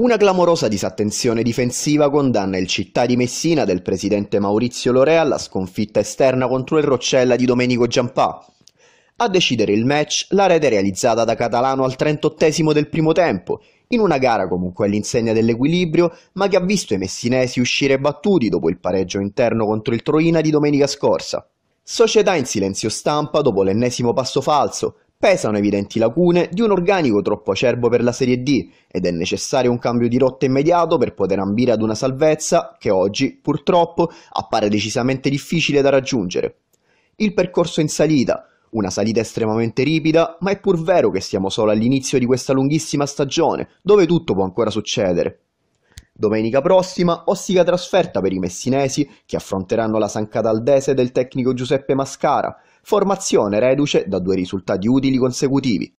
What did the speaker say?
Una clamorosa disattenzione difensiva condanna il Città di Messina del presidente Maurizio Lorea alla sconfitta esterna contro il Roccella di Domenico Giampà. A decidere il match la rete realizzata da Catalano al 38 del primo tempo, in una gara comunque all'insegna dell'equilibrio, ma che ha visto i messinesi uscire battuti dopo il pareggio interno contro il Troina di domenica scorsa. Società in silenzio stampa dopo l'ennesimo passo falso, Pesano evidenti lacune di un organico troppo acerbo per la Serie D ed è necessario un cambio di rotta immediato per poter ambire ad una salvezza che oggi, purtroppo, appare decisamente difficile da raggiungere. Il percorso in salita, una salita estremamente ripida, ma è pur vero che siamo solo all'inizio di questa lunghissima stagione, dove tutto può ancora succedere. Domenica prossima, ostica trasferta per i messinesi che affronteranno la San Cataldese del tecnico Giuseppe Mascara, formazione reduce da due risultati utili consecutivi.